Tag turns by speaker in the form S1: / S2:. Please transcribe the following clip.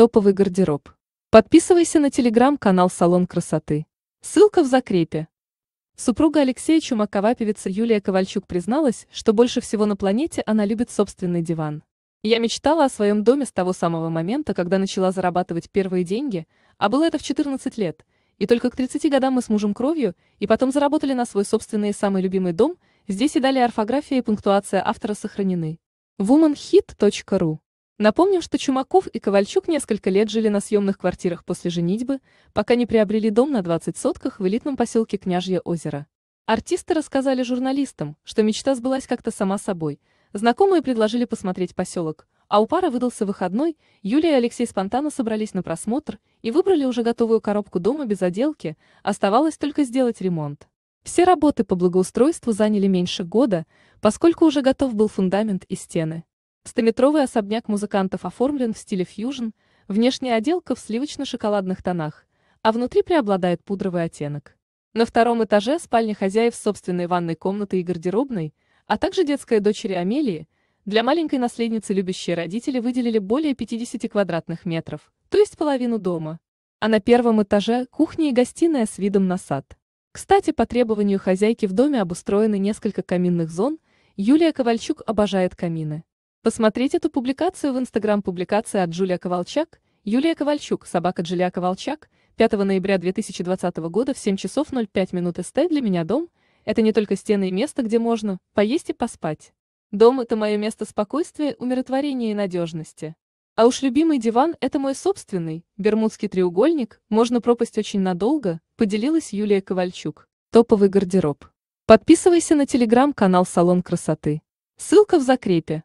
S1: Топовый гардероб. Подписывайся на телеграм-канал «Салон красоты». Ссылка в закрепе. Супруга Алексея Чумакова певица Юлия Ковальчук призналась, что больше всего на планете она любит собственный диван. «Я мечтала о своем доме с того самого момента, когда начала зарабатывать первые деньги, а было это в 14 лет, и только к 30 годам мы с мужем кровью, и потом заработали на свой собственный и самый любимый дом, здесь и далее орфография и пунктуация автора сохранены. womanhit.ru Напомним, что Чумаков и Ковальчук несколько лет жили на съемных квартирах после женитьбы, пока не приобрели дом на 20 сотках в элитном поселке Княжье озеро. Артисты рассказали журналистам, что мечта сбылась как-то сама собой. Знакомые предложили посмотреть поселок, а у пары выдался выходной, Юлия и Алексей спонтанно собрались на просмотр и выбрали уже готовую коробку дома без отделки, оставалось только сделать ремонт. Все работы по благоустройству заняли меньше года, поскольку уже готов был фундамент и стены. Стометровый особняк музыкантов оформлен в стиле фьюжн, внешняя отделка в сливочно-шоколадных тонах, а внутри преобладает пудровый оттенок. На втором этаже спальня хозяев собственной ванной комнаты и гардеробной, а также детская дочери Амелии, для маленькой наследницы любящие родители выделили более 50 квадратных метров, то есть половину дома. А на первом этаже кухня и гостиная с видом на сад. Кстати, по требованию хозяйки в доме обустроены несколько каминных зон, Юлия Ковальчук обожает камины. Посмотреть эту публикацию в Инстаграм публикация от Джулия Ковалчак, Юлия Ковальчук, собака Джулия Ковалчак, 5 ноября 2020 года в 7 часов 05 минут СТ для меня дом – это не только стены и место, где можно поесть и поспать. Дом – это мое место спокойствия, умиротворения и надежности. А уж любимый диван – это мой собственный, бермудский треугольник, можно пропасть очень надолго, поделилась Юлия Ковальчук. Топовый гардероб. Подписывайся на телеграм-канал «Салон красоты». Ссылка в закрепе.